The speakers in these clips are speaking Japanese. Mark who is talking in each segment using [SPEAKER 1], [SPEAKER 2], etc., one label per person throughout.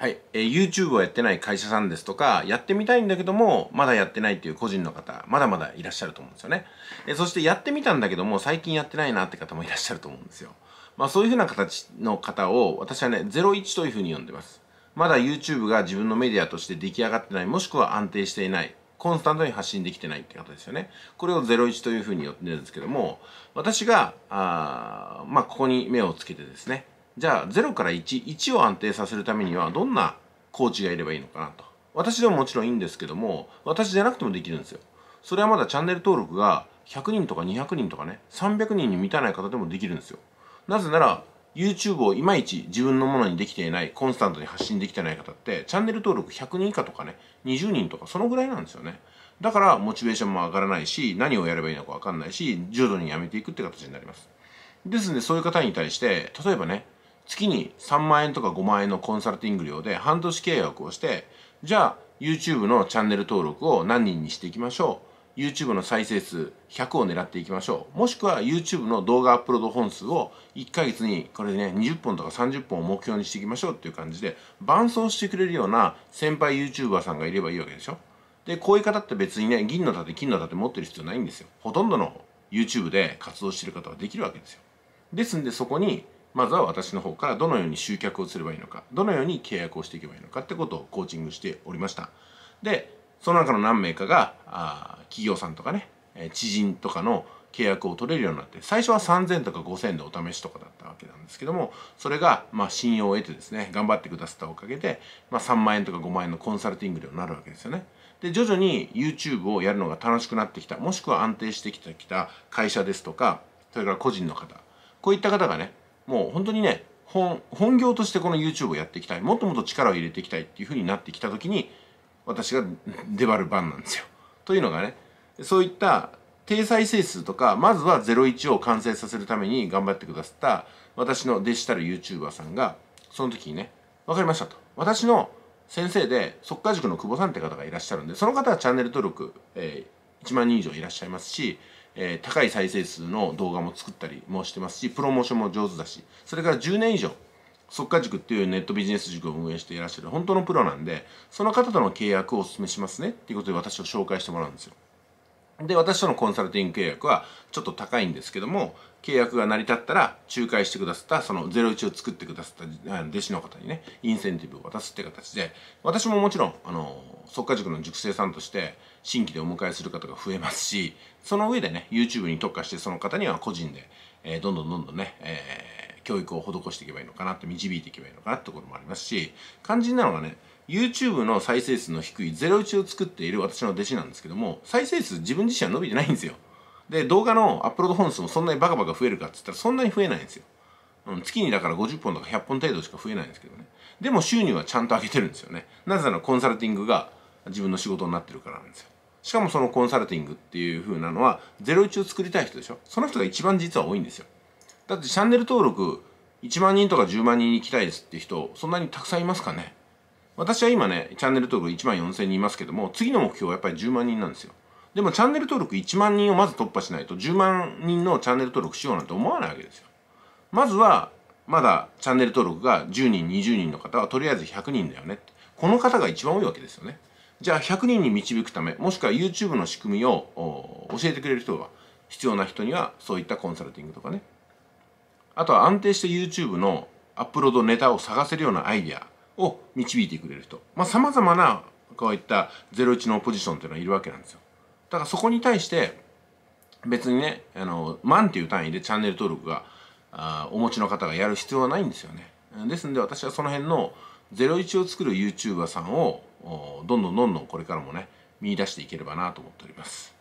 [SPEAKER 1] はい、えー、YouTube をやってない会社さんですとか、やってみたいんだけども、まだやってないっていう個人の方、まだまだいらっしゃると思うんですよね。えー、そしてやってみたんだけども、最近やってないなって方もいらっしゃると思うんですよ。まあそういうふうな形の方を、私はね、01というふうに呼んでます。まだ YouTube が自分のメディアとして出来上がってない、もしくは安定していない、コンスタントに発信できてないって方ですよね。これを01というふうに呼んでるんですけども、私が、あまあここに目をつけてですね、じゃあ0から11を安定させるためにはどんなコーチがいればいいのかなと私でももちろんいいんですけども私じゃなくてもできるんですよそれはまだチャンネル登録が100人とか200人とかね300人に満たない方でもできるんですよなぜなら YouTube をいまいち自分のものにできていないコンスタントに発信できてない方ってチャンネル登録100人以下とかね20人とかそのぐらいなんですよねだからモチベーションも上がらないし何をやればいいのか分かんないし徐々にやめていくって形になりますですのでそういう方に対して例えばね月に3万円とか5万円のコンサルティング料で半年契約をしてじゃあ YouTube のチャンネル登録を何人にしていきましょう YouTube の再生数100を狙っていきましょうもしくは YouTube の動画アップロード本数を1ヶ月にこれでね20本とか30本を目標にしていきましょうっていう感じで伴走してくれるような先輩 YouTuber さんがいればいいわけでしょでこういう方って別にね銀の盾金の盾持ってる必要ないんですよほとんどの YouTube で活動してる方はできるわけですよですんでそこにまずは私の方からどのように集客をすればいいのかどのように契約をしていけばいいのかってことをコーチングしておりましたでその中の何名かがあ企業さんとかね知人とかの契約を取れるようになって最初は3,000とか5,000でお試しとかだったわけなんですけどもそれがまあ信用を得てですね頑張ってくださったおかげで、まあ、3万円とか5万円のコンサルティング料になるわけですよね。で徐々に YouTube をやるのが楽しくなってきたもしくは安定してきた会社ですとかそれから個人の方こういった方がねもう本当にね本本業としてこの YouTube をやっていきたいもっともっと力を入れていきたいっていうふうになってきた時に私が出張る番なんですよ。というのがねそういった定裁整数とかまずは01を完成させるために頑張ってくださった私のデジタル YouTuber さんがその時にね分かりましたと私の先生で即稼塾の久保さんって方がいらっしゃるんでその方はチャンネル登録、えー、1万人以上いらっしゃいますしえー、高い再生数の動画も作ったりもしてますしプロモーションも上手だしそれから10年以上即価塾っていうネットビジネス塾を運営していらっしゃる本当のプロなんでその方との契約をお勧めしますねっていうことで私を紹介してもらうんですよ。で私とのコンサルティング契約はちょっと高いんですけども契約が成り立ったら仲介してくださったそのゼロイチを作ってくださった弟子の方にねインセンティブを渡すって形で私ももちろんあの即家塾の塾生さんとして新規でお迎えする方が増えますしその上でね YouTube に特化してその方には個人で、えー、どんどんどんどんね、えー、教育を施していけばいいのかなって導いていけばいいのかなってこともありますし肝心なのがね YouTube の再生数の低い01を作っている私の弟子なんですけども再生数自分自身は伸びてないんですよで動画のアップロード本数もそんなにバカバカ増えるかっつったらそんなに増えないんですよ、うん、月にだから50本とか100本程度しか増えないんですけどねでも収入はちゃんと上げてるんですよねなぜならコンサルティングが自分の仕事になってるからなんですよしかもそのコンサルティングっていう風なのは01を作りたい人でしょその人が一番実は多いんですよだってチャンネル登録1万人とか10万人に行きたいですって人そんなにたくさんいますかね私は今ね、チャンネル登録1万4000人いますけども、次の目標はやっぱり10万人なんですよ。でもチャンネル登録1万人をまず突破しないと、10万人のチャンネル登録しようなんて思わないわけですよ。まずは、まだチャンネル登録が10人、20人の方はとりあえず100人だよね。この方が一番多いわけですよね。じゃあ100人に導くため、もしくは YouTube の仕組みを教えてくれる人が必要な人には、そういったコンサルティングとかね。あとは安定して YouTube のアップロードネタを探せるようなアイディア。を導いてくれる人。まあ、様々な、こういった01のポジションっていうのはいるわけなんですよ。だからそこに対して、別にね、あの、万っていう単位でチャンネル登録が、あお持ちの方がやる必要はないんですよね。ですんで私はその辺の01を作る YouTuber さんを、どんどんどんどんこれからもね、見出していければなと思っております。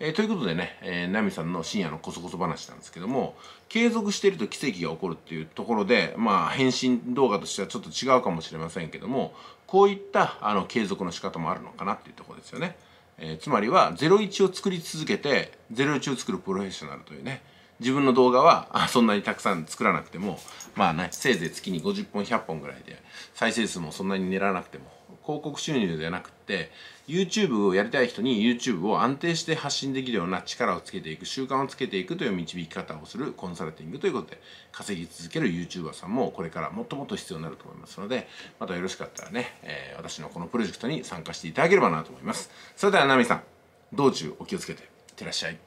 [SPEAKER 1] えー、ということでね、えー、ナミさんの深夜のコソコソ話なんですけども、継続していると奇跡が起こるっていうところで、まあ、返信動画としてはちょっと違うかもしれませんけども、こういった、あの、継続の仕方もあるのかなっていうところですよね。えー、つまりは、01を作り続けて、01を作るプロフェッショナルというね、自分の動画はあそんなにたくさん作らなくても、まあね、せいぜい月に50本、100本ぐらいで、再生数もそんなに練らなくても、広告収入ではなくって YouTube をやりたい人に YouTube を安定して発信できるような力をつけていく習慣をつけていくという導き方をするコンサルティングということで稼ぎ続ける YouTuber さんもこれからもっともっと必要になると思いますのでまたよろしかったらね、えー、私のこのプロジェクトに参加していただければなと思いますそれではナミさん道中お気をつけていってらっしゃい